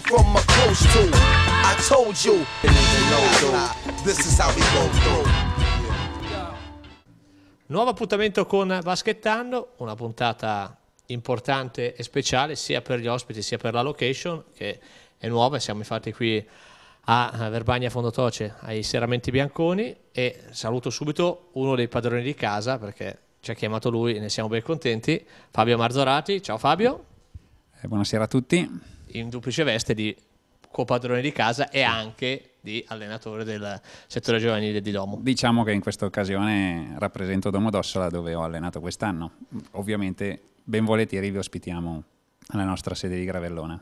far from my close to. I told you, this is how we go through. Nuovo appuntamento con Baschettando, una puntata importante e speciale sia per gli ospiti sia per la location che è nuova, siamo infatti qui a Verbagna Fondotoce ai Serramenti Bianconi e saluto subito uno dei padroni di casa perché ci ha chiamato lui e ne siamo ben contenti, Fabio Marzorati, ciao Fabio. Eh, buonasera a tutti in duplice veste di copadrone di casa e anche di allenatore del settore giovanile di Domo. Diciamo che in questa occasione rappresento Domodossola dove ho allenato quest'anno. Ovviamente ben volentieri vi ospitiamo alla nostra sede di Gravellona.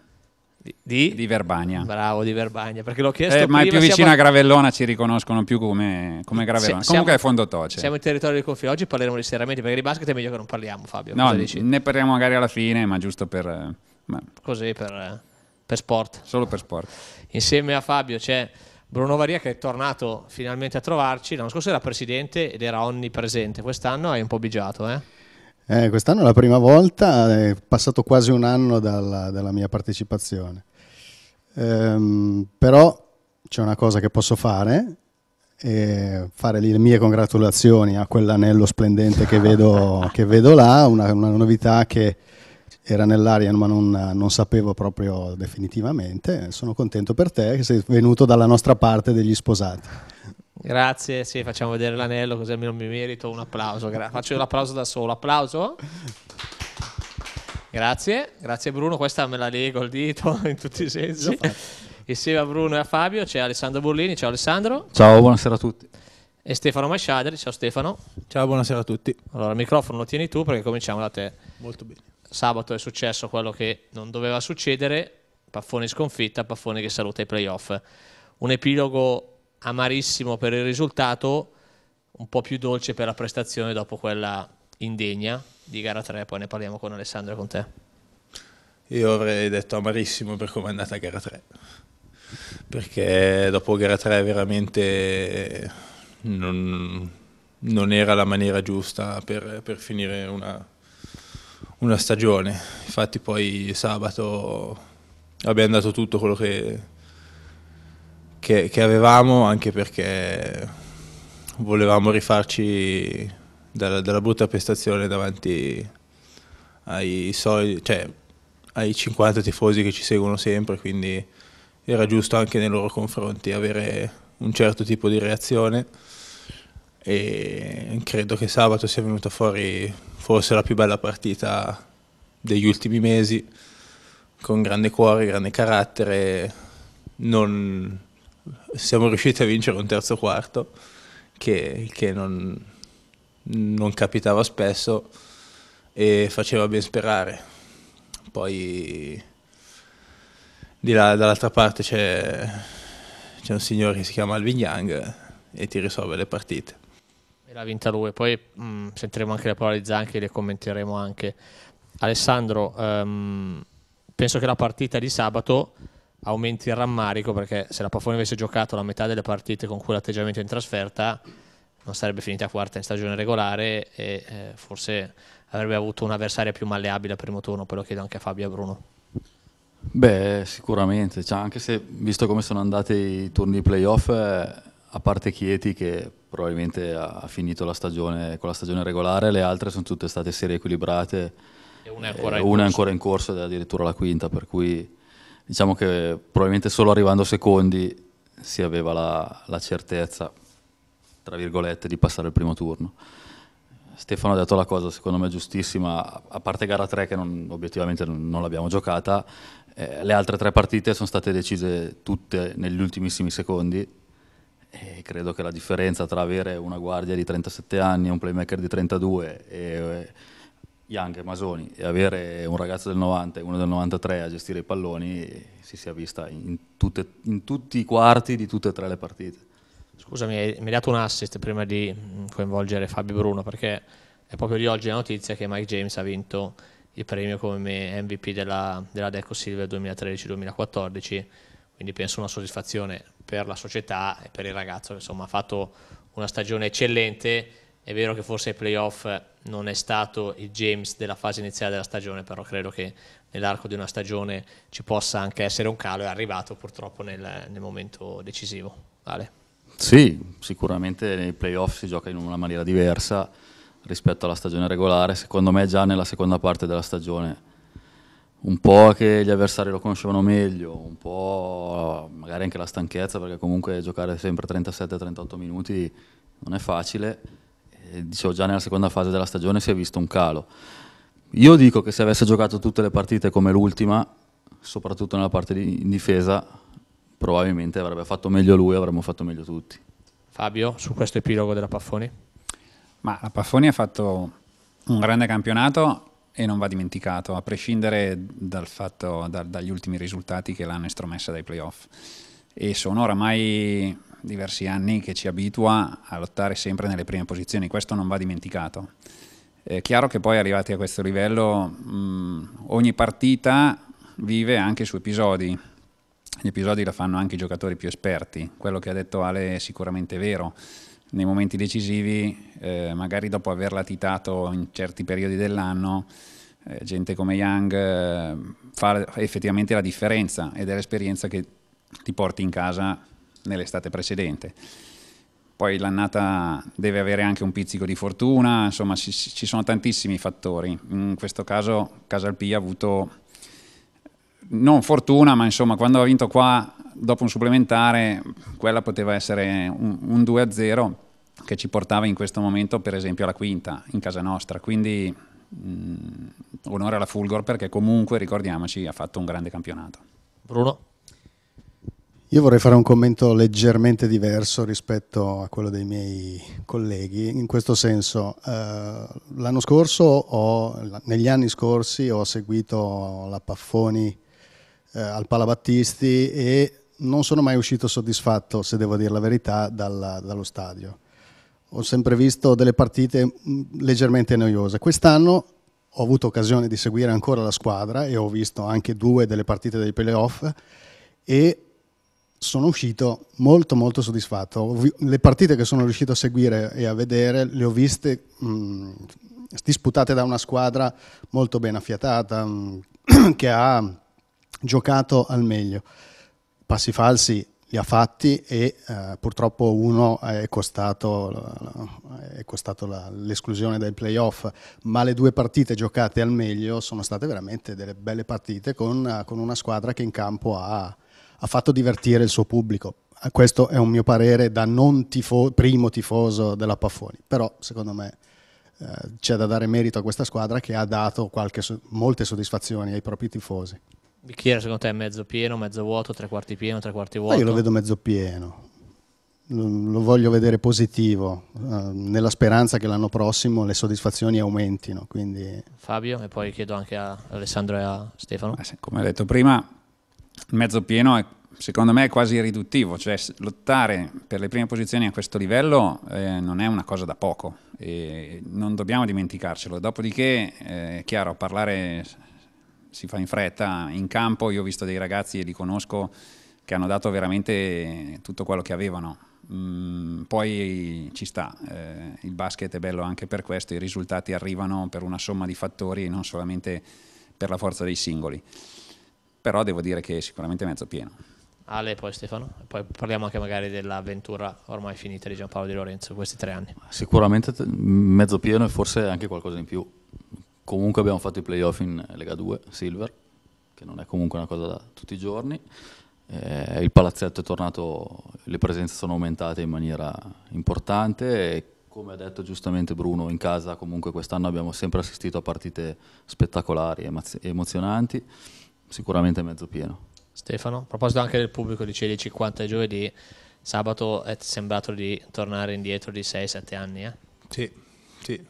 Di, di? Verbania. Bravo, di Verbania, perché l'ho chiesto eh, prima, Ma è più vicino siamo... a Gravellona, ci riconoscono più come, come Gravellona. Se, Comunque siamo, fondo Fondotoce. Siamo in territorio del confine, oggi parleremo di serramenti, perché di basket è meglio che non parliamo, Fabio. No, ne parliamo magari alla fine, ma giusto per ma... Così per, per sport. Solo per sport. Insieme a Fabio c'è Bruno Varia che è tornato finalmente a trovarci. L'anno scorso era presidente ed era onnipresente, quest'anno hai un po' bigiato. Eh? Eh, quest'anno è la prima volta, è passato quasi un anno dalla, dalla mia partecipazione. Ehm, però c'è una cosa che posso fare, E fare le mie congratulazioni a quell'anello splendente che vedo, che vedo là, una, una novità che era nell'aria ma non, non, sapevo proprio definitivamente. Sono contento per te che sei venuto dalla nostra parte degli sposati. Grazie, sì, facciamo vedere l'anello così almeno mi merito un applauso. Gra- faccio l'applauso da solo, applauso. Grazie, grazie Bruno, questa me la leggo il dito in tutti i sensi. Insieme a Bruno e a Fabio c'è Alessandro Burlini, ciao Alessandro. Ciao, buonasera a tutti. E Stefano Masciadri, ciao Stefano. Ciao, buonasera a tutti. Allora, il microfono lo tieni tu perché cominciamo da te. Molto bene sabato è successo quello che non doveva succedere, Paffoni sconfitta, Paffoni che saluta i playoff. Un epilogo amarissimo per il risultato, un po' più dolce per la prestazione dopo quella indegna di gara 3, poi ne parliamo con Alessandro e con te. Io avrei detto amarissimo per come è andata gara 3, perché dopo gara 3 veramente non, non era la maniera giusta per, per finire una, una stagione. Infatti poi sabato abbiamo dato tutto quello che, che, che avevamo, anche perché volevamo rifarci dalla, dalla brutta prestazione davanti ai, soldi, cioè, ai 50 tifosi che ci seguono sempre, quindi era giusto anche nei loro confronti avere un certo tipo di reazione e credo che sabato sia venuta fuori forse la più bella partita degli ultimi mesi, con grande cuore, grande carattere, non... siamo riusciti a vincere un terzo quarto che, che non, non capitava spesso e faceva ben sperare. Poi di là dall'altra parte c'è, c'è un signore che si chiama Alvin Young e ti risolve le partite e l'ha vinta lui. Poi mh, mm, sentiremo anche le parole di Zanchi e le commenteremo anche. Alessandro, um, penso che la partita di sabato aumenti il rammarico perché se la Pafone avesse giocato la metà delle partite con quell'atteggiamento in trasferta non sarebbe finita quarta in stagione regolare e eh, forse avrebbe avuto un'avversaria più malleabile al primo turno, poi lo chiedo anche a Fabio e a Bruno. Beh, sicuramente, cioè, anche se visto come sono andati i turni playoff eh, a parte Chieti che probabilmente ha finito la stagione con la stagione regolare, le altre sono tutte state serie equilibrate. E una è ancora, eh, in, una corso. È ancora in corso ed è addirittura la quinta, per cui diciamo che probabilmente solo arrivando secondi si aveva la, la certezza, tra virgolette, di passare il primo turno. Stefano ha detto la cosa secondo me giustissima, a parte gara 3 che non, obiettivamente non, non l'abbiamo giocata, eh, le altre tre partite sono state decise tutte negli ultimissimi secondi e credo che la differenza tra avere una guardia di 37 anni e un playmaker di 32 e, e eh, Young e Masoni e avere un ragazzo del 90 e uno del 93 a gestire i palloni si sia vista in, tutte, in tutti i quarti di tutte e tre le partite. Scusami, mi hai dato un assist prima di mm, coinvolgere Fabio Bruno perché è proprio di oggi la notizia che Mike James ha vinto il premio come MVP della, della Deco Silver 2013-2014, quindi penso una soddisfazione per la società e per il ragazzo, insomma ha fatto una stagione eccellente, è vero che forse ai playoff non è stato il James della fase iniziale della stagione, però credo che nell'arco di una stagione ci possa anche essere un calo, è arrivato purtroppo nel, nel momento decisivo. Vale. Sì, sicuramente nei playoff si gioca in una maniera diversa rispetto alla stagione regolare, secondo me già nella seconda parte della stagione un po' che gli avversari lo conoscevano meglio, un po' magari anche la stanchezza, perché comunque giocare sempre 37-38 minuti non è facile. E, dicevo già nella seconda fase della stagione si è visto un calo. Io dico che se avesse giocato tutte le partite come l'ultima, soprattutto nella parte di, in difesa, probabilmente avrebbe fatto meglio lui e avremmo fatto meglio tutti. Fabio, su questo epilogo della Paffoni? Ma la Paffoni ha fatto un grande campionato e non va dimenticato, a prescindere dal fatto, da, dagli ultimi risultati che l'hanno estromessa dai playoff. E sono oramai diversi anni che ci abitua a lottare sempre nelle prime posizioni, questo non va dimenticato. È chiaro che poi arrivati a questo livello mh, mm, ogni partita vive anche su episodi, gli episodi la fanno anche i giocatori più esperti, quello che ha detto Ale è sicuramente vero, nei momenti decisivi, eh, magari dopo aver latitato in certi periodi dell'anno, eh, gente come Young eh, fa effettivamente la differenza ed è l'esperienza che ti porti in casa nell'estate precedente. Poi l'annata deve avere anche un pizzico di fortuna, insomma ci, ci sono tantissimi fattori. In questo caso Casalpi ha avuto non fortuna, ma insomma quando ha vinto qua dopo un supplementare quella poteva essere un, un 2-0 che ci portava in questo momento per esempio alla quinta in casa nostra, quindi mh, mm, onore alla Fulgor perché comunque ricordiamoci ha fatto un grande campionato. Bruno? Io vorrei fare un commento leggermente diverso rispetto a quello dei miei colleghi, in questo senso, eh, l'anno scorso, ho, negli anni scorsi ho seguito la Paffoni eh, al Palabattisti e non sono mai uscito soddisfatto, se devo dire la verità, dalla, dallo stadio. Ho sempre visto delle partite mm, leggermente noiose. Quest'anno ho avuto occasione di seguire ancora la squadra e ho visto anche due delle partite dei playoff e sono uscito molto molto soddisfatto. Le partite che sono riuscito a seguire e a vedere le ho viste mh, mm, disputate da una squadra molto ben affiatata, mh, mm, che ha giocato al meglio passi falsi li ha fatti e eh, purtroppo uno è costato, è costato l'esclusione dai playoff, ma le due partite giocate al meglio sono state veramente delle belle partite con, eh, con una squadra che in campo ha, ha, fatto divertire il suo pubblico. Questo è un mio parere da non tifo, primo tifoso della Paffoni, però secondo me eh, c'è da dare merito a questa squadra che ha dato qualche, molte soddisfazioni ai propri tifosi. Bicchiere secondo te è mezzo pieno, mezzo vuoto, tre quarti pieno, tre quarti vuoto? Ma io lo vedo mezzo pieno, lo voglio vedere positivo, eh, nella speranza che l'anno prossimo le soddisfazioni aumentino. Quindi... Fabio, e poi chiedo anche a Alessandro e a Stefano. Eh, come ho detto prima, mezzo pieno è, secondo me è quasi riduttivo, cioè lottare per le prime posizioni a questo livello eh, non è una cosa da poco e non dobbiamo dimenticarcelo. Dopodiché, eh, è chiaro, parlare si fa in fretta in campo, io ho visto dei ragazzi e li conosco che hanno dato veramente tutto quello che avevano. Mm, poi ci sta, eh, il basket è bello anche per questo, i risultati arrivano per una somma di fattori e non solamente per la forza dei singoli. Però devo dire che è sicuramente mezzo pieno. Ale, e poi Stefano, poi parliamo anche magari dell'avventura ormai finita di Giampaolo Di Lorenzo, questi tre anni. Sicuramente mezzo pieno e forse anche qualcosa in più Comunque abbiamo fatto i playoff in Lega 2, Silver, che non è comunque una cosa da tutti i giorni. Eh, il palazzetto è tornato, le presenze sono aumentate in maniera importante e come ha detto giustamente Bruno, in casa comunque quest'anno abbiamo sempre assistito a partite spettacolari e emozionanti, sicuramente mezzo pieno. Stefano, a proposito anche del pubblico, di dicevi 50 giovedì, sabato è sembrato di tornare indietro di 6-7 anni. Eh? Sì, sì,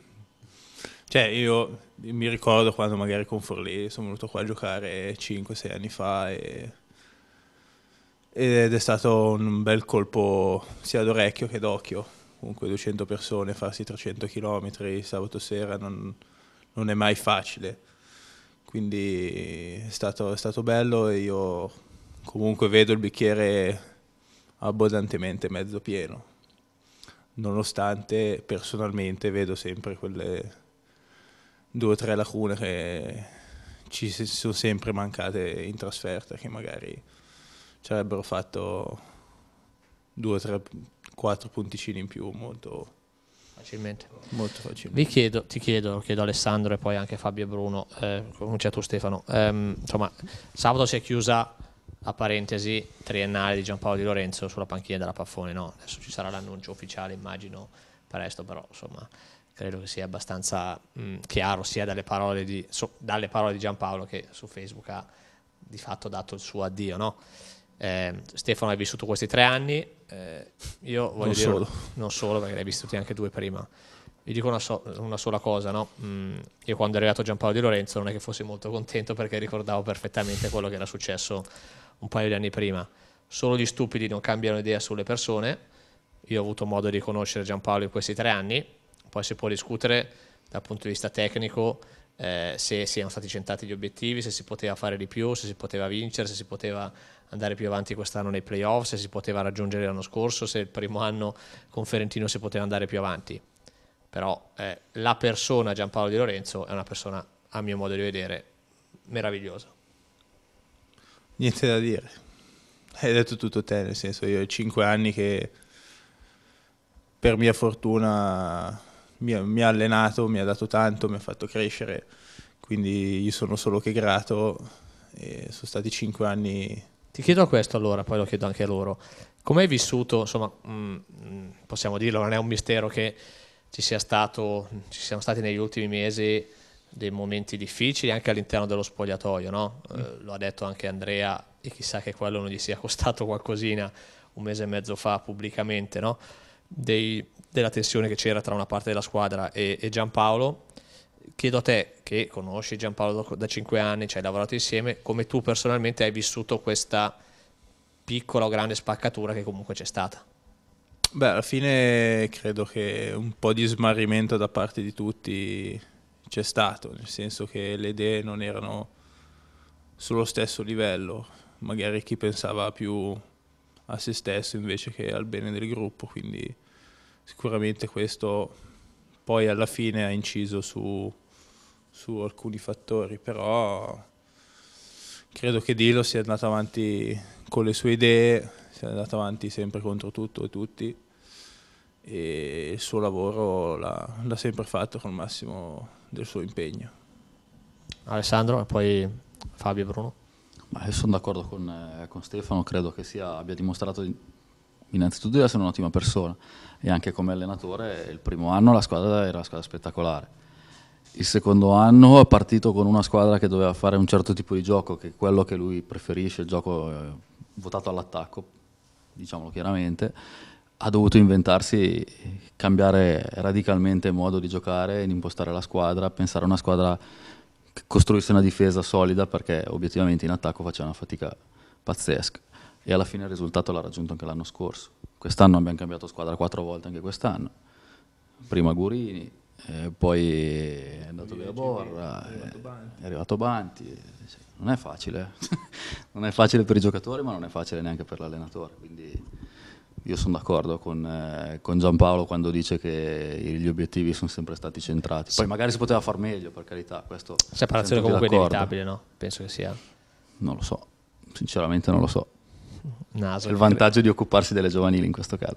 cioè, io mi ricordo quando magari con Forlì sono venuto qua a giocare 5-6 anni fa e... ed è stato un bel colpo sia d'orecchio che d'occhio. Comunque 200 persone, farsi 300 km sabato sera non, non è mai facile. Quindi è stato, è stato bello e io comunque vedo il bicchiere abbondantemente mezzo pieno. Nonostante personalmente vedo sempre quelle due o tre lacune che ci sono sempre mancate in trasferta, che magari ci avrebbero fatto due o tre, quattro punticini in più molto facilmente. Molto facilmente. Vi chiedo, ti chiedo, chiedo Alessandro e poi anche Fabio e Bruno, eh, comincia tu Stefano, ehm, insomma sabato si è chiusa la parentesi triennale di Giampaolo Di Lorenzo sulla panchina della Paffone, no? adesso ci sarà l'annuncio ufficiale immagino presto, però insomma credo che sia abbastanza mh, mm, chiaro sia dalle parole, di, so, dalle parole, di, Giampaolo che su Facebook ha di fatto dato il suo addio. No? Eh, Stefano hai vissuto questi tre anni, eh, io voglio non dire, solo. non solo perché ne hai vissuti anche due prima. Vi dico una, so, una sola cosa, no? mm, io quando è arrivato Giampaolo Di Lorenzo non è che fossi molto contento perché ricordavo perfettamente quello che era successo un paio di anni prima. Solo gli stupidi non cambiano idea sulle persone, io ho avuto modo di conoscere Giampaolo in questi tre anni, poi si può discutere dal punto di vista tecnico eh, se siano stati centrati gli obiettivi, se si poteva fare di più, se si poteva vincere, se si poteva andare più avanti quest'anno nei playoff, se si poteva raggiungere l'anno scorso, se il primo anno con Ferentino si poteva andare più avanti. Però eh, la persona Giampaolo Di Lorenzo è una persona, a mio modo di vedere, meravigliosa. Niente da dire. Hai detto tutto te, nel senso io ho 5 anni che per mia fortuna mi ha, mi ha allenato, mi ha dato tanto, mi ha fatto crescere, quindi io sono solo che grato, e sono stati cinque anni... Ti chiedo questo allora, poi lo chiedo anche a loro. Come hai vissuto, insomma, mh, mm, mm, possiamo dirlo, non è un mistero che ci, sia stato, ci siano stati negli ultimi mesi dei momenti difficili anche all'interno dello spogliatoio, no? mm. eh, lo ha detto anche Andrea e chissà che quello non gli sia costato qualcosina un mese e mezzo fa pubblicamente, no? dei, della tensione che c'era tra una parte della squadra e, e Giampaolo. Chiedo a te, che conosci Giampaolo da, da 5 anni, ci hai lavorato insieme, come tu personalmente hai vissuto questa piccola o grande spaccatura che comunque c'è stata? Beh, alla fine credo che un po' di smarrimento da parte di tutti c'è stato, nel senso che le idee non erano sullo stesso livello, magari chi pensava più a se stesso invece che al bene del gruppo, quindi sicuramente questo poi alla fine ha inciso su, su alcuni fattori, però credo che Dilo sia andato avanti con le sue idee, sia andato avanti sempre contro tutto e tutti e il suo lavoro l'ha, sempre fatto con il massimo del suo impegno. Alessandro e poi Fabio e Bruno. Ah, sono d'accordo con, eh, con, Stefano, credo che sia, abbia dimostrato di innanzitutto di essere un'ottima persona e anche come allenatore il primo anno la squadra era una squadra spettacolare. Il secondo anno è partito con una squadra che doveva fare un certo tipo di gioco, che è quello che lui preferisce, il gioco eh, votato all'attacco, diciamolo chiaramente, ha dovuto inventarsi, cambiare radicalmente modo di giocare, di impostare la squadra, pensare a una squadra che costruisse una difesa solida perché obiettivamente in attacco faceva una fatica pazzesca e alla fine il risultato l'ha raggiunto anche l'anno scorso. Quest'anno abbiamo cambiato squadra quattro volte anche quest'anno. Prima Gurini, eh, poi è andato via Borra, eh, è arrivato Banti, non è facile, eh. non è facile per i giocatori ma non è facile neanche per l'allenatore, quindi io sono d'accordo con, con, Giampaolo quando dice che gli obiettivi sono sempre stati centrati, poi magari si poteva far meglio per carità, separazione comunque inevitabile, no? Penso che sia. Non lo so, sinceramente non lo so, Naso il vantaggio cre- di occuparsi delle giovanili in questo caso.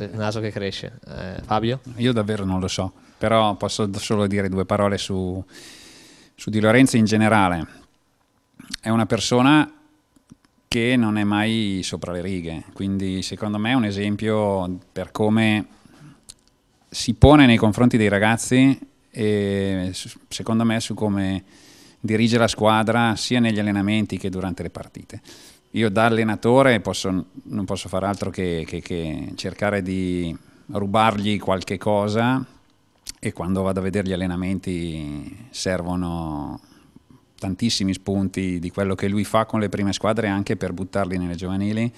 Eh, naso che cresce. Eh, Fabio? Io davvero non lo so, però posso solo dire due parole su, su Di Lorenzo in generale. È una persona che non è mai sopra le righe, quindi secondo me è un esempio per come si pone nei confronti dei ragazzi e secondo me su come dirige la squadra sia negli allenamenti che durante le partite io da allenatore posso, non posso fare altro che, che, che, cercare di rubargli qualche cosa e quando vado a vedere gli allenamenti servono tantissimi spunti di quello che lui fa con le prime squadre anche per buttarli nelle giovanili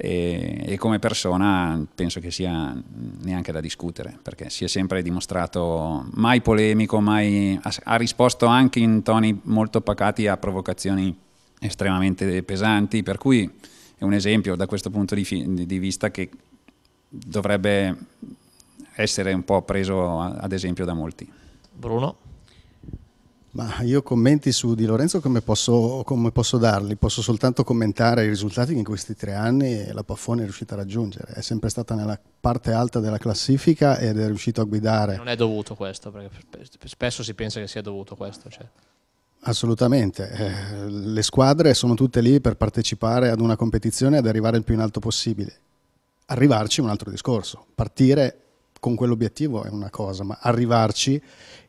e, e come persona penso che sia neanche da discutere perché si è sempre dimostrato mai polemico, mai, ha, ha risposto anche in toni molto pacati a provocazioni estremamente pesanti, per cui è un esempio da questo punto di, di vista che dovrebbe essere un po' preso ad esempio da molti. Bruno? Ma io commenti su Di Lorenzo come posso, come posso, darli? Posso soltanto commentare i risultati che in questi tre anni la Paffone è riuscita a raggiungere. È sempre stata nella parte alta della classifica ed è riuscito a guidare. Non è dovuto questo, perché spesso si pensa che sia dovuto questo. Cioè. Assolutamente, eh, le squadre sono tutte lì per partecipare ad una competizione e ad arrivare il più in alto possibile. Arrivarci è un altro discorso, partire con quell'obiettivo è una cosa, ma arrivarci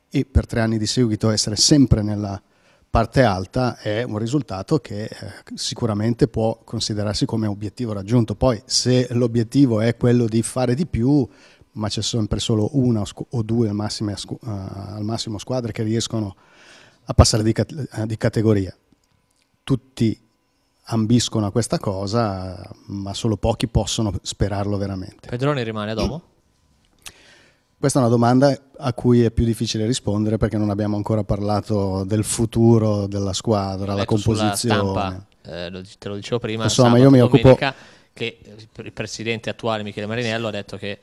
e per tre anni di seguito essere sempre nella parte alta è un risultato che eh, sicuramente può considerarsi come obiettivo raggiunto. Poi se l'obiettivo è quello di fare di più, ma c'è sempre solo una o due al massimo, uh, eh, al massimo squadre che riescono a a passare di, eh, di categoria. Tutti ambiscono a questa cosa, ma solo pochi possono sperarlo veramente. Pedroni rimane a Domo? Questa è una domanda a cui è più difficile rispondere perché non abbiamo ancora parlato del futuro della squadra, la ecco, composizione. Stampa, eh, te lo dicevo prima, Insomma, sabato, io mi occupo... che il presidente attuale Michele Marinello ha detto che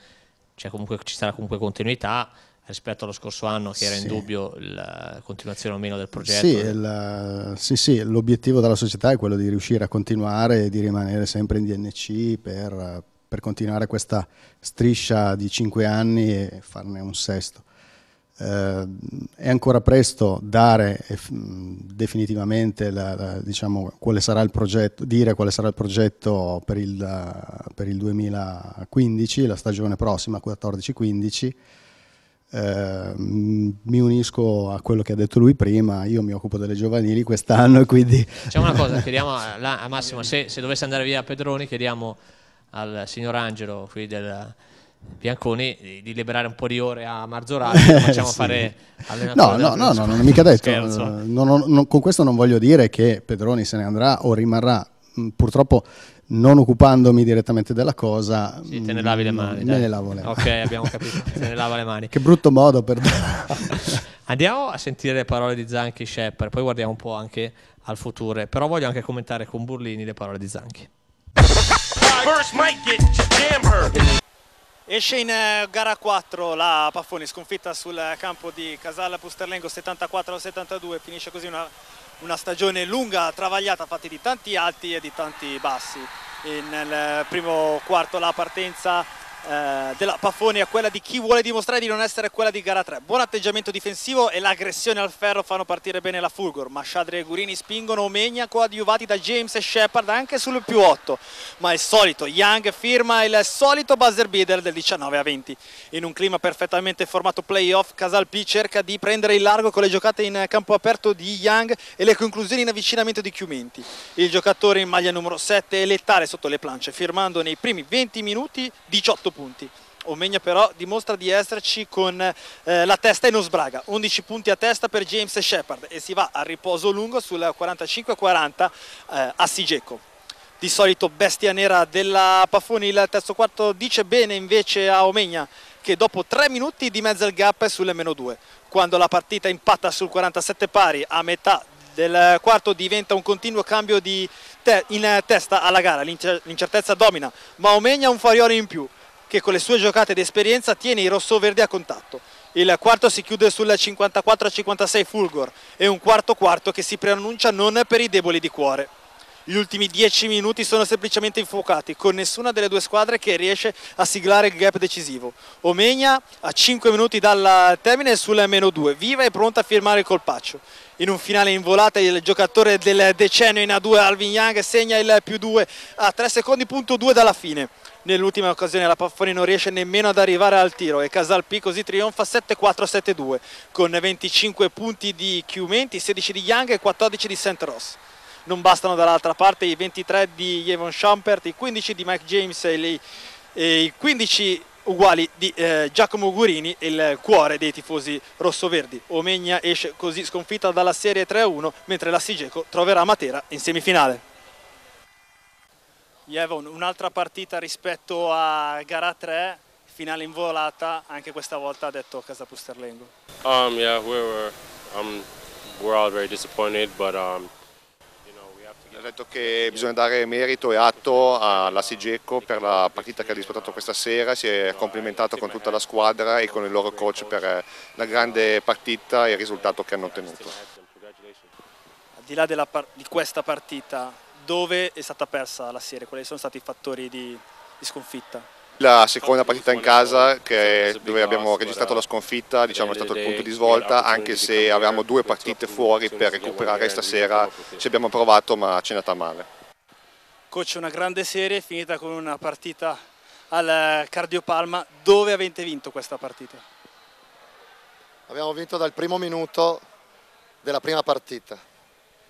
comunque, ci sarà comunque continuità, rispetto allo scorso anno che era sì. in dubbio la continuazione o meno del progetto. Sì, il, sì, sì, l'obiettivo della società è quello di riuscire a continuare e di rimanere sempre in DNC per, per continuare questa striscia di 5 anni e farne un sesto. Eh, è ancora presto dare eh, mm, definitivamente la, la, diciamo, quale sarà il progetto, dire quale sarà il progetto per il, per il 2015, la stagione prossima, 14-15 Ehm, mi unisco a quello che ha detto lui prima, io mi occupo delle giovanili quest'anno e quindi... Diciamo una cosa, chiediamo a, a Massimo, se, se, dovesse andare via Pedroni, chiediamo al signor Angelo qui del Bianconi di, liberare un po' di ore a Marzorati, facciamo sì. fare allenatore. No, no, no, no, non ho mica detto, non, non, con questo non voglio dire che Pedroni se ne andrà o rimarrà, mm, purtroppo non occupandomi direttamente della cosa. Sì, te ne lavi le mani. Me ne lavo le mani. Ok, abbiamo capito. te ne lava le mani. Che brutto modo per. Andiamo a sentire le parole di Zanchi e poi guardiamo un po' anche al futuro. Però voglio anche commentare con Burlini le parole di Zanchi. Esce in eh, gara 4 la Paffoni sconfitta sul campo di Casal Pusterlengo 74-72, finisce così una, una stagione lunga, travagliata, fatta di tanti alti e di tanti bassi. Eh, nel primo quarto la partenza eh, della Paffoni a quella di chi vuole dimostrare di non essere quella di gara 3 buon atteggiamento difensivo e l'aggressione al ferro fanno partire bene la Fulgor ma Shadri e Gurini spingono Omegna coadiuvati da James e Shepard anche sul più 8 ma il solito Young firma il solito buzzer beater del 19 a 20 in un clima perfettamente formato playoff Casalpi cerca di prendere il largo con le giocate in campo aperto di Young e le conclusioni in avvicinamento di Chiumenti il giocatore in maglia numero 7 è lettare sotto le planche, firmando nei primi 20 minuti 18 punti punti. Omegna però dimostra di esserci con eh, la testa e non sbraga. 11 punti a testa per James Shepard e si va a riposo lungo sul 45-40 eh, a Sigeco di solito bestia nera della Pafoni il terzo quarto dice bene invece a Omegna che dopo 3 minuti di mezzo il gap è sulle meno 2 quando la partita impatta sul 47 pari a metà del quarto diventa un continuo cambio te in testa alla gara l'incertezza domina ma Omegna ha un farione in più che con le sue giocate di esperienza tiene i rossoverdi a contatto. Il quarto si chiude sul 54-56 Fulgor e un quarto quarto che si preannuncia non per i deboli di cuore. Gli ultimi dieci minuti sono semplicemente infuocati, con nessuna delle due squadre che riesce a siglare il gap decisivo. Omegna a 5 minuti dal termine sul meno 2, viva e pronta a firmare il colpaccio. In un finale in volata il giocatore del decennio in A2 Alvin Young segna il più 2 a 3 secondi punto 2 dalla fine nell'ultima occasione la Paffoni non riesce nemmeno ad arrivare al tiro e Casalpi così trionfa 7-4-7-2 con 25 punti di Chiumenti, 16 di Young e 14 di St. Ross non bastano dall'altra parte i 23 di Yevon Schampert, i 15 di Mike James e, le, e i 15 uguali di eh, Giacomo Gurini il cuore dei tifosi rossoverdi Omegna esce così sconfitta dalla serie 3-1 mentre la Sigeco troverà Matera in semifinale Jevon, un'altra partita rispetto a gara 3, finale in volata, anche questa volta ha detto Casa Pusterlengo. Um, yeah, we were, um, we're all very disappointed, but um, ha detto che bisogna dare merito e atto alla Sigeco per la partita che ha disputato questa sera, si è complimentato con tutta la squadra e con il loro coach per la grande partita e il risultato che hanno ottenuto. Al di là par di questa partita, dove è stata persa la serie, quali sono stati i fattori di, di sconfitta. La seconda partita in casa che, dove abbiamo registrato la sconfitta diciamo, è stato il punto di svolta anche se avevamo due partite fuori per recuperare stasera ci abbiamo provato ma ci è andata male. Coach una grande serie finita con una partita al Cardiopalma dove avete vinto questa partita? Abbiamo vinto dal primo minuto della prima partita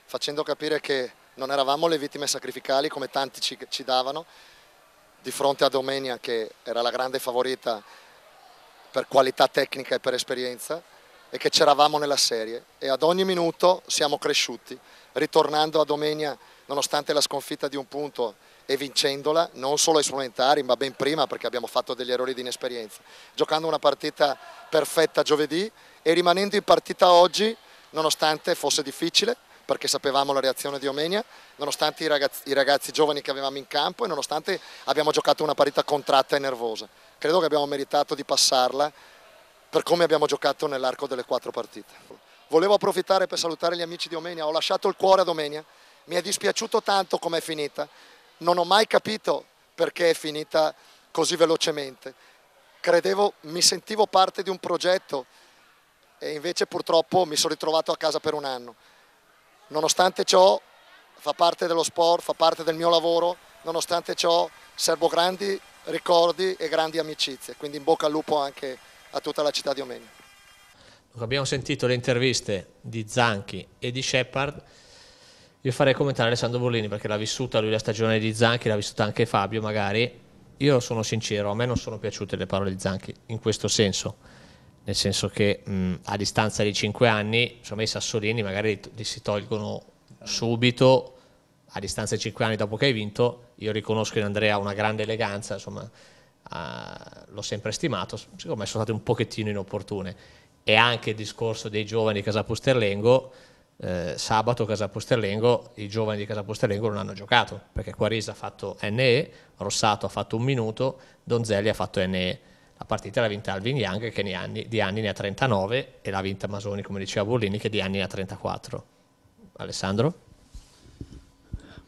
facendo capire che non eravamo le vittime sacrificali come tanti ci, ci davano di fronte a Domenia che era la grande favorita per qualità tecnica e per esperienza e che c'eravamo nella serie e ad ogni minuto siamo cresciuti ritornando a Domenia nonostante la sconfitta di un punto e vincendola non solo ai supplementari ma ben prima perché abbiamo fatto degli errori di inesperienza giocando una partita perfetta giovedì e rimanendo in partita oggi nonostante fosse difficile perché sapevamo la reazione di Omenia, nonostante i ragazzi, i ragazzi giovani che avevamo in campo e nonostante abbiamo giocato una partita contratta e nervosa. Credo che abbiamo meritato di passarla per come abbiamo giocato nell'arco delle quattro partite. Volevo approfittare per salutare gli amici di Omenia, ho lasciato il cuore ad Omenia, mi è dispiaciuto tanto com'è finita, non ho mai capito perché è finita così velocemente. Credevo, mi sentivo parte di un progetto e invece purtroppo mi sono ritrovato a casa per un anno. Nonostante ciò fa parte dello sport, fa parte del mio lavoro, nonostante ciò servo grandi ricordi e grandi amicizie, quindi in bocca al lupo anche a tutta la città di Omegna. Abbiamo sentito le interviste di Zanchi e di Shepard, io farei commentare Alessandro Bollini perché l'ha vissuta lui la stagione di Zanchi, l'ha vissuta anche Fabio magari, io sono sincero, a me non sono piaciute le parole di Zanchi in questo senso nel senso che mh, a distanza di 5 anni, insomma i sassolini magari li, li si tolgono subito, a distanza di 5 anni dopo che hai vinto, io riconosco in Andrea una grande eleganza, insomma uh, l'ho sempre stimato, secondo me sono state un pochettino inopportune. E anche il discorso dei giovani di Casapusterlengo, eh, sabato Casa Pusterlengo, i giovani di Casa Pusterlengo non hanno giocato, perché Quarisa ha fatto NE, Rossato ha fatto un minuto, Donzelli ha fatto NE la partita l'ha vinta Alvin Young che anni, di anni ne ha 39 e l'ha vinta Masoni, come diceva Bollini, che di anni ne ha 34. Alessandro?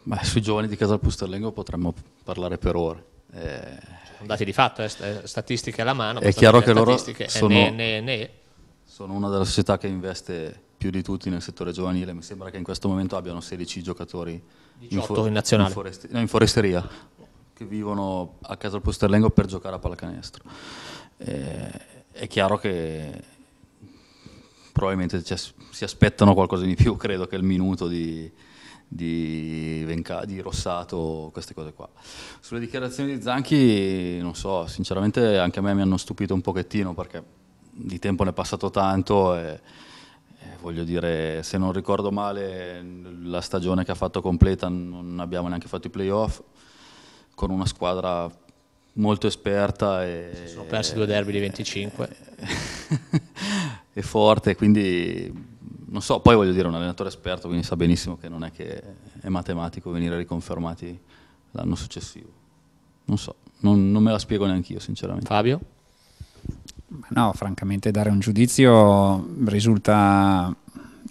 Beh, sui giovani di Casal Pusterlengo potremmo parlare per ore. Eh, dati di fatto, eh, statistiche alla mano. È chiaro che loro eh, sono, eh, ne, ne, ne. sono una delle società che investe più di tutti nel settore giovanile. Mi sembra che in questo momento abbiano 16 giocatori 18 in, for- in, in, forest- no, in foresteria che vivono a casa al Posterlengo per giocare a pallacanestro. Eh, è chiaro che probabilmente si aspettano qualcosa di più, credo che il minuto di, di, Venca, di Rossato, queste cose qua. Sulle dichiarazioni di Zanchi, non so, sinceramente anche a me mi hanno stupito un pochettino perché di tempo ne è passato tanto e, e voglio dire, se non ricordo male, la stagione che ha fatto completa non abbiamo neanche fatto i playoff con una squadra molto esperta. E, si sono persi due derby di 25. E, e forte, quindi non so, poi voglio dire, un allenatore esperto, quindi sa benissimo che non è che è matematico venire riconfermati l'anno successivo. Non so, non, non me la spiego neanche io, sinceramente. Fabio? No, francamente dare un giudizio risulta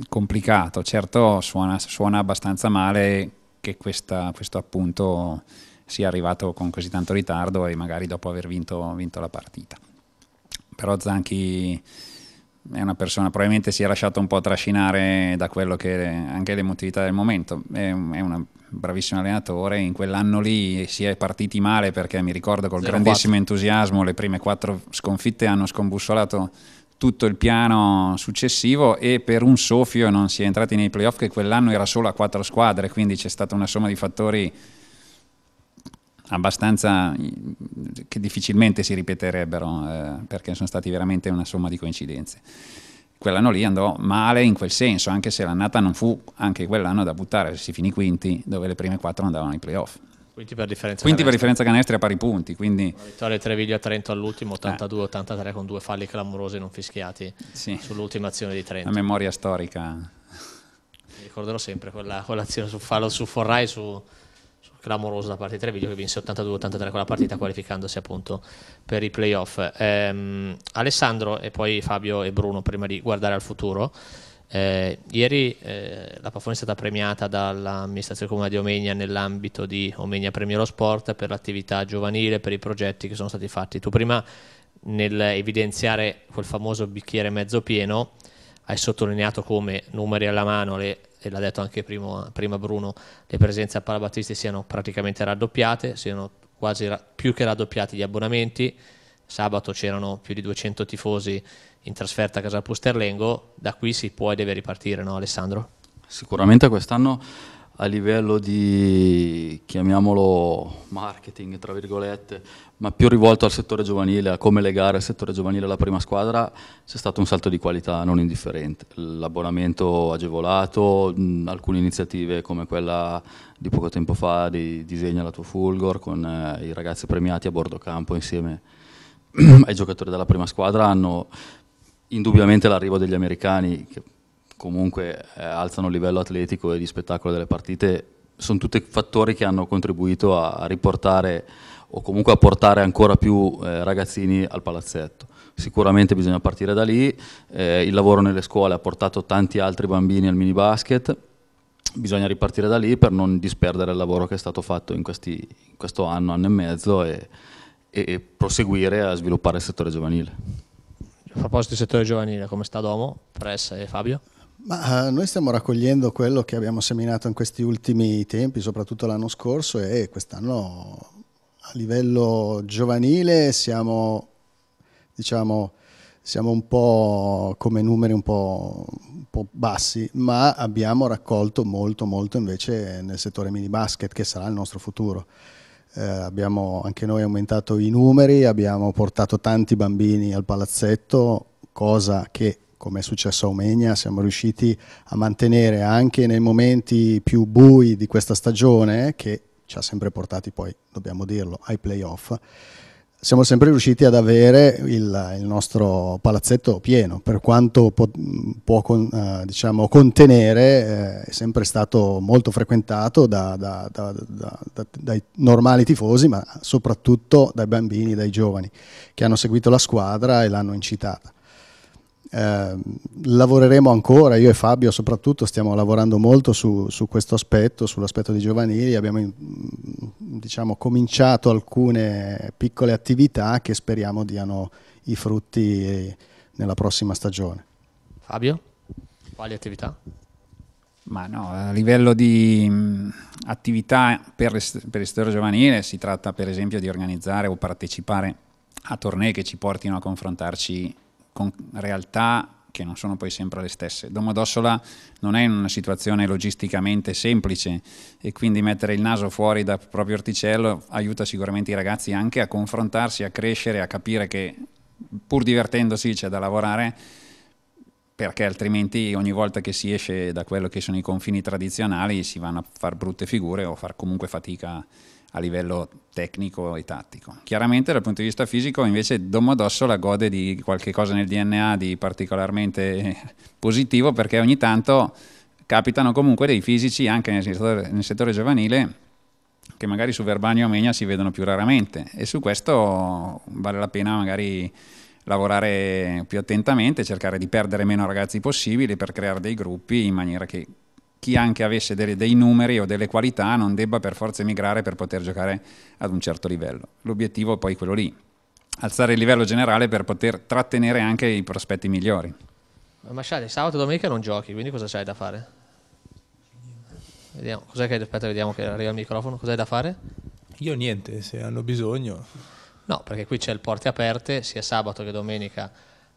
complicato. Certo suona, suona abbastanza male che questa, questo appunto sia arrivato con così tanto ritardo e magari dopo aver vinto, vinto la partita. Però Zanchi è una persona, probabilmente si è lasciato un po' trascinare da quello che è anche l'emotività del momento, è, è un bravissimo allenatore, in quell'anno lì si è partiti male perché mi ricordo col 04. grandissimo entusiasmo le prime quattro sconfitte hanno scombussolato tutto il piano successivo e per un soffio non si è entrati nei playoff che quell'anno era solo a quattro squadre, quindi c'è stata una somma di fattori abbastanza che difficilmente si ripeterebbero eh, perché sono stati veramente una somma di coincidenze. Quell'anno lì andò male in quel senso, anche se l'annata non fu anche quell'anno da buttare, si finì quinti, dove le prime quattro andavano ai playoff. Quinti per differenza quindi per differenza canestri a pari punti. Quindi... vittoria di Treviglio a Trento all'ultimo, 82-83 eh. con due falli clamorosi non fischiati sì. sull'ultima azione di Trento. La memoria storica. Mi ricorderò sempre quella, quell'azione sul fallo su Forrai, su, clamoroso da parte di Treviglio che vinse 82-83 quella partita qualificandosi appunto per i playoff. Ehm, Alessandro e poi Fabio e Bruno prima di guardare al futuro. Eh, ieri eh, la Pafone è stata premiata dall'amministrazione comunale di Omegna nell'ambito di Omegna Premio Lo Sport per l'attività giovanile, per i progetti che sono stati fatti. Tu prima nel evidenziare quel famoso bicchiere mezzo pieno hai sottolineato come numeri alla mano le e l'ha detto anche prima, prima Bruno, le presenze a Palabattisti siano praticamente raddoppiate, siano quasi ra- più che raddoppiati gli abbonamenti. Sabato c'erano più di 200 tifosi in trasferta a Casal Pusterlengo, da qui si può e deve ripartire, no Alessandro? Sicuramente quest'anno a livello di, chiamiamolo marketing, tra virgolette, ma più rivolto al settore giovanile, a come legare il settore giovanile alla prima squadra, c'è stato un salto di qualità non indifferente. L'abbonamento agevolato, mh, alcune iniziative come quella di poco tempo fa di Disegna la tua Fulgor con eh, i ragazzi premiati a bordo campo insieme ai giocatori della prima squadra hanno indubbiamente l'arrivo degli americani che comunque eh, alzano il livello atletico e di spettacolo delle partite, sono tutti fattori che hanno contribuito a, riportare o comunque a portare ancora più eh, ragazzini al palazzetto. Sicuramente bisogna partire da lì, eh, il lavoro nelle scuole ha portato tanti altri bambini al mini basket, bisogna ripartire da lì per non disperdere il lavoro che è stato fatto in, questi, in questo anno, anno e mezzo e, e proseguire a sviluppare il settore giovanile. A proposito del settore giovanile, come sta Domo, Press e Fabio? Ma eh, noi stiamo raccogliendo quello che abbiamo seminato in questi ultimi tempi, soprattutto l'anno scorso e quest'anno a livello giovanile siamo, diciamo, siamo un po' come numeri un po', un po', bassi, ma abbiamo raccolto molto molto invece nel settore mini basket che sarà il nostro futuro. Eh, abbiamo anche noi aumentato i numeri, abbiamo portato tanti bambini al palazzetto, cosa che come è successo a Omegna, siamo riusciti a mantenere anche nei momenti più bui di questa stagione, che ci ha sempre portati poi, dobbiamo dirlo, ai playoff, siamo sempre riusciti ad avere il, il nostro palazzetto pieno, per quanto può, può con, eh, diciamo, contenere, eh, è sempre stato molto frequentato da, da, da, dai normali tifosi, ma soprattutto dai bambini, dai giovani, che hanno seguito la squadra e l'hanno incitata. Ehm, lavoreremo ancora, io e Fabio soprattutto stiamo lavorando molto su, su questo aspetto, sull'aspetto dei giovanili, abbiamo diciamo, cominciato alcune piccole attività che speriamo diano i frutti nella prossima stagione. Fabio, quali attività? Ma no, a livello di mh, mm, attività per, per il settore giovanile si tratta per esempio di organizzare o partecipare a tornei che ci portino a confrontarci con realtà che non sono poi sempre le stesse. Domodossola non è in una situazione logisticamente semplice e quindi mettere il naso fuori dal proprio orticello aiuta sicuramente i ragazzi anche a confrontarsi, a crescere, a capire che pur divertendosi c'è da lavorare perché altrimenti ogni volta che si esce da quello che sono i confini tradizionali si vanno a fare brutte figure o far comunque fatica a livello tecnico e tattico. Chiaramente dal punto di vista fisico invece Domodosso la gode di qualche cosa nel DNA di particolarmente eh, positivo perché ogni tanto capitano comunque dei fisici anche nel settore, nel settore giovanile che magari su Verbania o Megna si vedono più raramente e su questo vale la pena magari lavorare più attentamente, cercare di perdere meno ragazzi possibili per creare dei gruppi in maniera che chi anche avesse delle, dei numeri o delle qualità non debba per forza emigrare per poter giocare ad un certo livello. L'obiettivo è poi quello lì, alzare il livello generale per poter trattenere anche i prospetti migliori. Ma Shadi, sabato e domenica non giochi, quindi cosa c'hai da fare? Vediamo, cos'è che aspetta, vediamo che arriva il microfono, cos'hai da fare? Io niente, se hanno bisogno. No, perché qui c'è il porte aperte, sia sabato che domenica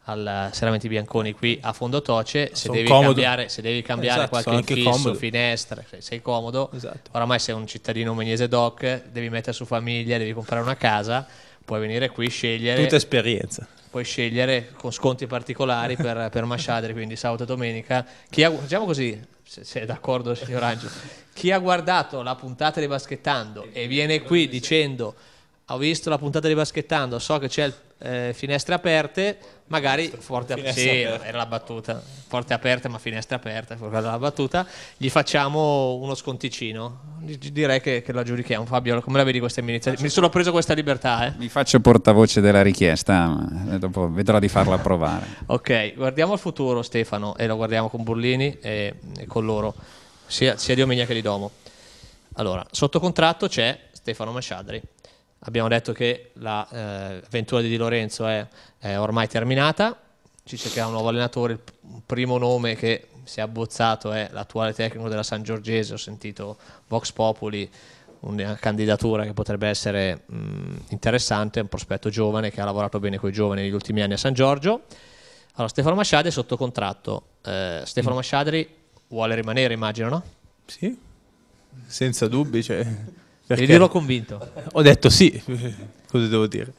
al Serramenti Bianconi qui a Fondotoce, se, devi cambiare, se devi cambiare esatto, qualche infisso, comodo. finestra, sei comodo, esatto. oramai sei un cittadino megnese doc, devi mettere su famiglia, devi comprare una casa, puoi venire qui, scegliere... Tutta esperienza. Puoi scegliere con sconti particolari per, per Masciadri, quindi sabato e domenica. Chi ha, diciamo così, se, se è d'accordo signor Angelo, chi ha guardato la puntata di Baschettando e viene qui dicendo ho visto la puntata di Baschettando, so che c'è eh, finestre aperte, magari forte aperte. Sì, era la battuta. Porte aperte ma finestre aperte, quella la battuta. Gli facciamo uno sconticino. Direi che, che la giudichiamo. Fabio, come la vedi questa iniziativa? Mi sono preso questa libertà. Eh. Mi faccio portavoce della richiesta, ma eh, dopo vedrò di farla approvare. ok, guardiamo al futuro Stefano e lo guardiamo con Burlini e, e con loro, sia, sia di Omegna che di Domo. Allora, sotto contratto c'è Stefano Masciadri abbiamo detto che l'avventura la, eh, di Di Lorenzo è, è, ormai terminata, ci cercherà un nuovo allenatore, il primo nome che si è abbozzato è l'attuale tecnico della San Giorgese, ho sentito Vox Populi, una candidatura che potrebbe essere mh, interessante, un prospetto giovane che ha lavorato bene con i giovani negli ultimi anni a San Giorgio. Allora, Stefano Masciadri è sotto contratto, eh, Stefano mm. Masciadri vuole rimanere immagino, no? Sì, senza dubbi, cioè... Perché? Te dirò convinto. Ho detto sì, cosa devo dire?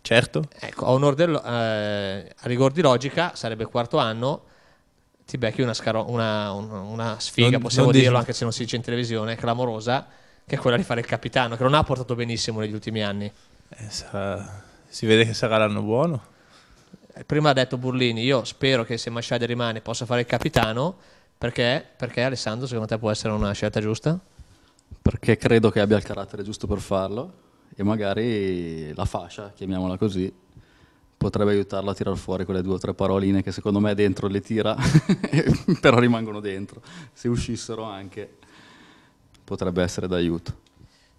Certo. Ecco, a, onor eh, a rigor di logica sarebbe quarto anno, ti becchi una, scaro- una, una, una sfiga, non, possiamo non dirlo dici... anche se non si dice in televisione, clamorosa, che è quella di fare il capitano, che non ha portato benissimo negli ultimi anni. Eh, sarà... Si vede che sarà l'anno buono. Eh, prima ha detto Burlini, io spero che se Masciade rimane possa fare il capitano, perché, perché Alessandro secondo te può essere una scelta giusta? perché credo che abbia il carattere giusto per farlo e magari la fascia, chiamiamola così, potrebbe aiutarlo a tirar fuori quelle due o tre paroline che secondo me dentro le tira, però rimangono dentro. Se uscissero anche potrebbe essere d'aiuto.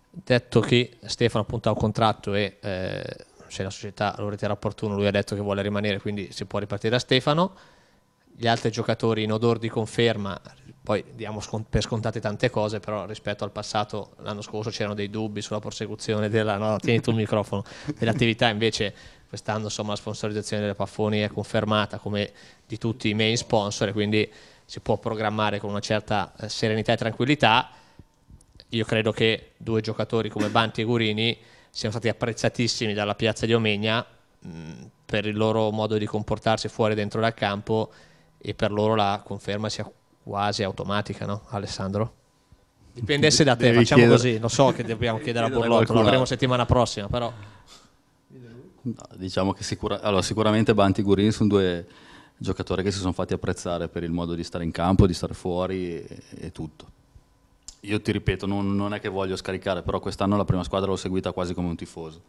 Detto che Stefano appunto ha un contratto e eh, se la società lo riterrà opportuno lui ha detto che vuole rimanere, quindi si può ripartire da Stefano. Gli altri giocatori in odor di conferma poi diamo scont- per scontate tante cose, però rispetto al passato, l'anno scorso c'erano dei dubbi sulla prosecuzione della, no, tieni tu il microfono, dell'attività, invece quest'anno insomma, la sponsorizzazione delle Paffoni è confermata come di tutti i main sponsor, quindi si può programmare con una certa eh, serenità e tranquillità. Io credo che due giocatori come Banti e Gurini siano stati apprezzatissimi dalla piazza di Omegna mh, mm, per il loro modo di comportarsi fuori e dentro dal campo e per loro la conferma sia quasi automatica, no Alessandro? Dipendesse da te, Devi facciamo chiedere. così, lo so che dobbiamo chiedere a Borlotto, lo avremo settimana prossima, però... No, diciamo che sicura... allora, sicuramente Banti e Gurini sono due giocatori che si sono fatti apprezzare per il modo di stare in campo, di stare fuori e, e tutto. Io ti ripeto, non, non è che voglio scaricare, però quest'anno la prima squadra l'ho seguita quasi come un tifoso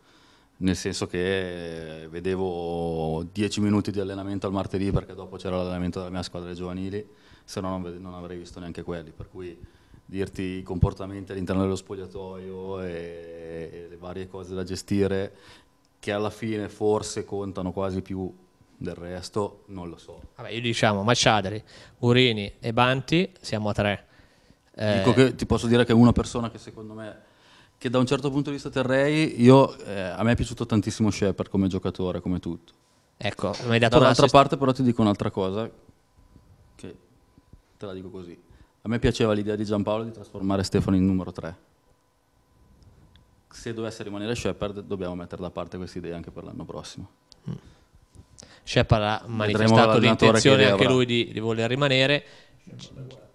nel senso che eh, vedevo 10 minuti di allenamento al martedì perché dopo c'era l'allenamento della mia squadra giovanili, se no non, avrei visto neanche quelli, per cui dirti i comportamenti all'interno dello spogliatoio e, e le varie cose da gestire che alla fine forse contano quasi più del resto, non lo so. Vabbè, io diciamo Maciadri, Urini e Banti, siamo a tre. Eh... Dico che ti posso dire che una persona che secondo me che da un certo punto di vista Terrei, io, eh, a me è piaciuto tantissimo Shepard come giocatore, come tutto. Ecco, mi hai dato D'altra parte però ti dico un'altra cosa, che te la dico così. A me piaceva l'idea di Giampaolo di trasformare Stefano in numero 3. Se dovesse rimanere Shepard dobbiamo mettere da parte questa idea anche per l'anno prossimo. Mm. Shepard ha manifestato l'intenzione anche lui di, di voler rimanere. Shepard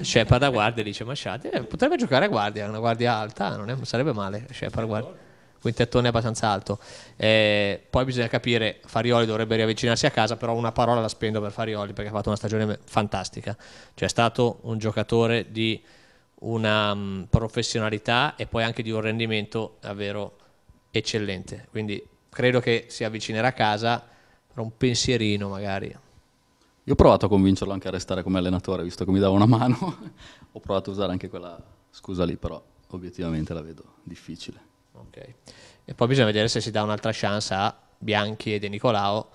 Shepard a guardia dice Masciati eh, potrebbe giocare a guardia, una guardia alta, non, è, sarebbe male Shepard a guardia. Quintettone abbastanza alto. Eh, poi bisogna capire, Farioli dovrebbe riavvicinarsi a casa, però una parola la spendo per Farioli perché ha fatto una stagione fantastica. Cioè è stato un giocatore di una um, professionalità e poi anche di un rendimento davvero eccellente. Quindi credo che si avvicinerà a casa per un pensierino magari io ho provato a convincerlo anche a restare come allenatore, visto che mi dava una mano. ho provato a usare anche quella scusa lì, però obiettivamente la vedo difficile. Okay. E poi bisogna vedere se si dà un'altra chance a Bianchi e De Nicolao,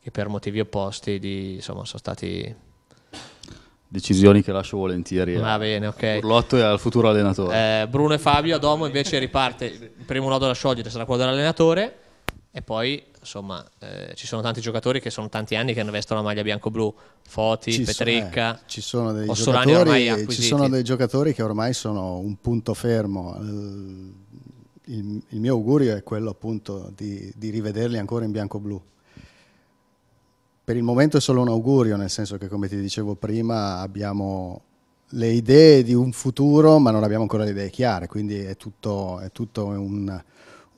che per motivi opposti di, insomma, sono stati... Decisioni che lascio volentieri Va bene, okay. Urlotto e al futuro allenatore. Eh, Bruno e Fabio, Adomo invece riparte, Il primo nodo da sciogliere sarà quello dell'allenatore e poi insomma, eh, ci sono tanti giocatori che sono tanti anni che hanno vestito la maglia bianco-blu, Foti, ci Petricca, so, eh, ci sono dei Ossolani ormai acquisiti. Ci sono dei giocatori che ormai sono un punto fermo. Eh, il, il mio augurio è quello appunto di, di rivederli ancora in bianco-blu. Per il momento è solo un augurio, nel senso che come ti dicevo prima abbiamo le idee di un futuro, ma non abbiamo ancora le idee chiare, quindi è tutto, è tutto un,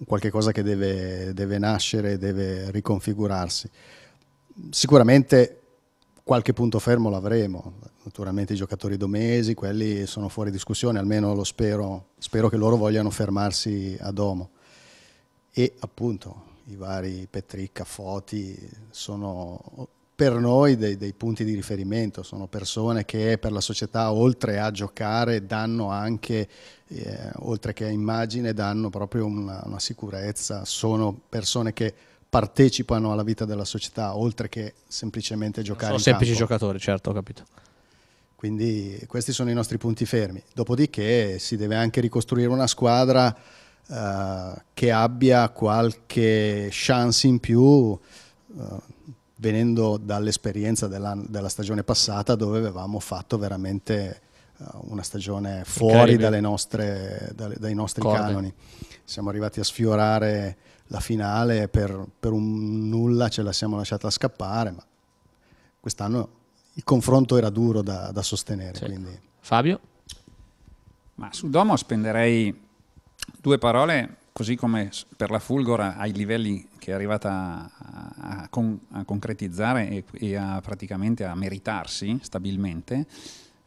qualche cosa che deve, deve nascere, deve riconfigurarsi. Sicuramente qualche punto fermo l'avremo, naturalmente i giocatori domesi, quelli sono fuori discussione, almeno lo spero, spero che loro vogliano fermarsi a domo. E appunto i vari Petricca, Foti sono per noi dei, dei, punti di riferimento, sono persone che per la società oltre a giocare danno anche, eh, oltre che a immagine, danno proprio una, una, sicurezza, sono persone che partecipano alla vita della società oltre che semplicemente giocare. Sono semplici campo. giocatori, certo, ho capito. Quindi questi sono i nostri punti fermi. Dopodiché si deve anche ricostruire una squadra eh, che abbia qualche chance in più. Eh, venendo dall'esperienza della, della, stagione passata dove avevamo fatto veramente eh, una stagione fuori nostre, dai nostri Corde. canoni. Siamo arrivati a sfiorare la finale per, per un nulla ce la siamo lasciata scappare, ma quest'anno il confronto era duro da, da sostenere. Certo. Fabio? Ma su Domo spenderei due parole così come per la Fulgora ai livelli che è arrivata a, a, con, a concretizzare e, e a praticamente a meritarsi stabilmente,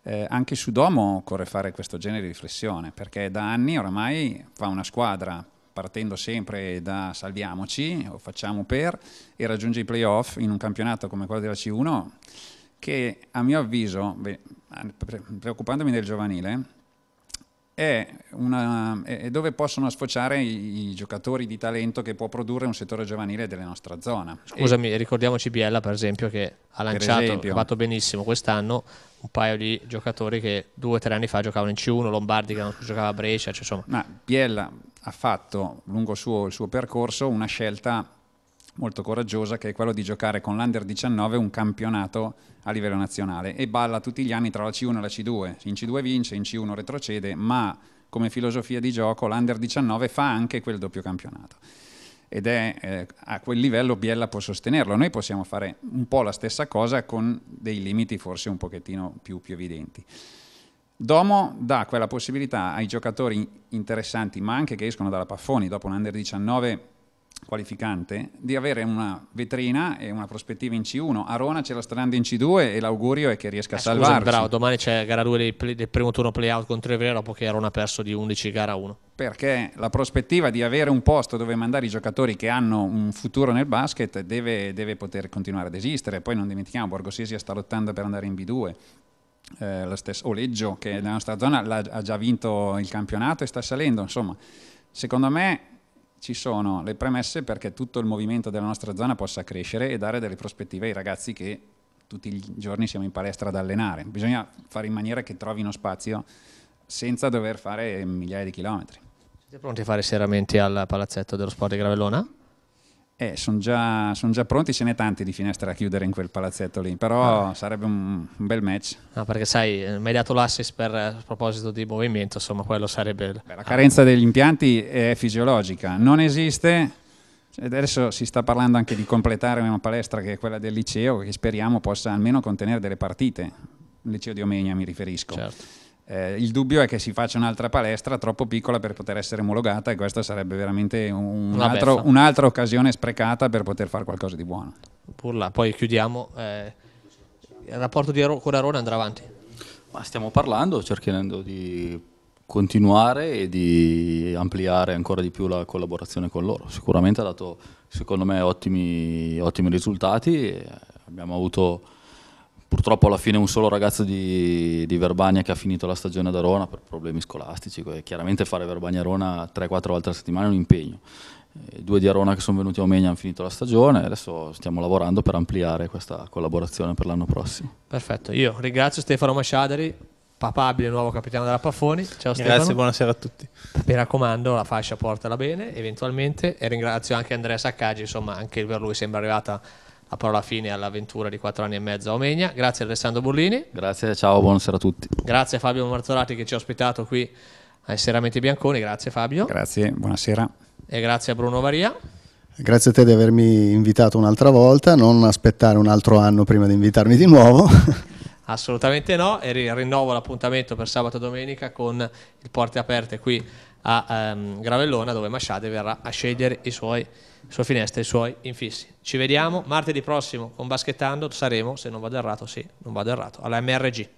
eh, anche su Domo occorre fare questo genere di riflessione, perché da anni oramai fa una squadra partendo sempre da salviamoci o facciamo per e raggiunge i playoff in un campionato come quello della C1 che a mio avviso, beh, preoccupandomi del giovanile, è, una, è dove possono sfociare i, i, giocatori di talento che può produrre un settore giovanile della nostra zona. Scusami, e, ricordiamoci Biella per esempio che ha lanciato, esempio, ha fatto benissimo quest'anno un paio di giocatori che due o tre anni fa giocavano in C1, Lombardi che giocava a Brescia, cioè, insomma. Ma Biella ha fatto lungo suo, il suo percorso una scelta molto coraggiosa che è quello di giocare con l'Under 19 un campionato a livello nazionale e balla tutti gli anni tra la C1 e la C2. In C2 vince, in C1 retrocede, ma come filosofia di gioco l'Under 19 fa anche quel doppio campionato. Ed è eh, a quel livello Biella può sostenerlo. Noi possiamo fare un po' la stessa cosa con dei limiti forse un pochettino più, più evidenti. Domo dà quella possibilità ai giocatori interessanti, ma anche che escono dalla Paffoni dopo un under 19 qualificante di avere una vetrina e una prospettiva in C1. Arona c'è la strada in C2 e l'augurio è che riesca eh, a salvarsi. Scusa, bravo, domani c'è gara 2 play, del, primo turno playout contro Ivrea dopo che Arona ha perso di 11 gara 1. Perché la prospettiva di avere un posto dove mandare i giocatori che hanno un futuro nel basket deve, deve poter continuare ad esistere. Poi non dimentichiamo, Borgosesia sta lottando per andare in B2. Eh, lo Oleggio che nella nostra zona ha già vinto il campionato e sta salendo, insomma, secondo me ci sono le premesse perché tutto il movimento della nostra zona possa crescere e dare delle prospettive ai ragazzi che tutti i giorni siamo in palestra ad allenare. Bisogna fare in maniera che trovino spazio senza dover fare migliaia di chilometri. Siete pronti a fare serramenti al palazzetto dello sport di Gravellona? Eh, sono già, son già, pronti, ce n'è tanti di finestre a chiudere in quel palazzetto lì, però ah. sarebbe un, un, bel match. No, ah, perché sai, eh, mi hai dato l'assist per, eh, a proposito di movimento, insomma quello sarebbe... Beh, la carenza ah. degli impianti è fisiologica, non esiste, adesso si sta parlando anche di completare una palestra che è quella del liceo, che speriamo possa almeno contenere delle partite, il liceo di Omegna mi riferisco. Certo eh, il dubbio è che si faccia un'altra palestra troppo piccola per poter essere omologata e questa sarebbe veramente un, altro, un'altra occasione sprecata per poter fare qualcosa di buono. Pur là. poi chiudiamo. Eh, il rapporto di Aro- con Arona andrà avanti. Ma stiamo parlando, cercando di continuare e di ampliare ancora di più la collaborazione con loro. Sicuramente ha dato, secondo me, ottimi, ottimi risultati. Abbiamo avuto purtroppo alla fine un solo ragazzo di, di Verbania che ha finito la stagione ad Arona per problemi scolastici, chiaramente fare Verbania-Arona 3-4 volte alla settimana è un impegno. I eh, due di Arona che sono venuti a Omegna hanno finito la stagione, adesso stiamo lavorando per ampliare questa collaborazione per l'anno prossimo. Perfetto, io ringrazio Stefano Masciadari, papabile nuovo capitano della Paffoni. Ciao Stefano. Grazie, buonasera a tutti. Mi raccomando, la fascia portala bene eventualmente e ringrazio anche Andrea Saccaggi, insomma anche per lui sembra arrivata a parola fine all'avventura di quattro anni e mezzo a Omegna. Grazie Alessandro Burlini. Grazie, ciao, buonasera a tutti. Grazie Fabio Marzorati che ci ha ospitato qui ai Serramenti Bianconi. Grazie Fabio. Grazie, buonasera. E grazie a Bruno Varia. Grazie a te di avermi invitato un'altra volta, non aspettare un altro anno prima di invitarmi di nuovo. Assolutamente no, e rinnovo l'appuntamento per sabato e domenica con il Porte Aperte qui a um, Gravellona dove Masciade verrà a scegliere i suoi sua finestra e i suoi infissi. Ci vediamo martedì prossimo con Baschettando, saremo, se non vado errato, sì, non vado errato, alla MRG.